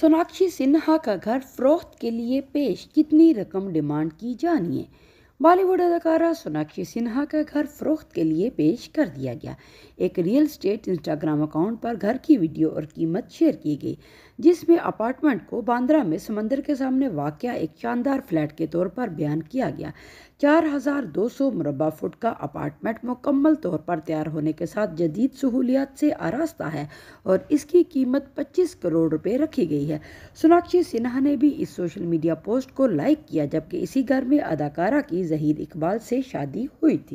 सोनाक्षी सिन्हा का घर फरोख्त के लिए पेश कितनी रकम डिमांड की जानी है बॉलीवुड अदाकारा सोनाक्षी सिन्हा का घर फरोख्त के लिए पेश कर दिया गया एक रियल स्टेट इंस्टाग्राम अकाउंट पर घर की वीडियो और कीमत शेयर की गई जिसमें अपार्टमेंट को बांद्रा में समंदर के सामने वाक़ एक शानदार फ्लैट के तौर पर बयान किया गया चार हज़ार दो सौ मुरबा फुट का अपार्टमेंट मुकम्मल तौर पर तैयार होने के साथ जदीद सहूलियात से आरास्ता है और इसकी कीमत 25 करोड़ रुपए रखी गई है सोनाक्षी सिन्हा ने भी इस सोशल मीडिया पोस्ट को लाइक किया जबकि इसी घर में अदाकारा की जहीद इकबाल से शादी हुई थी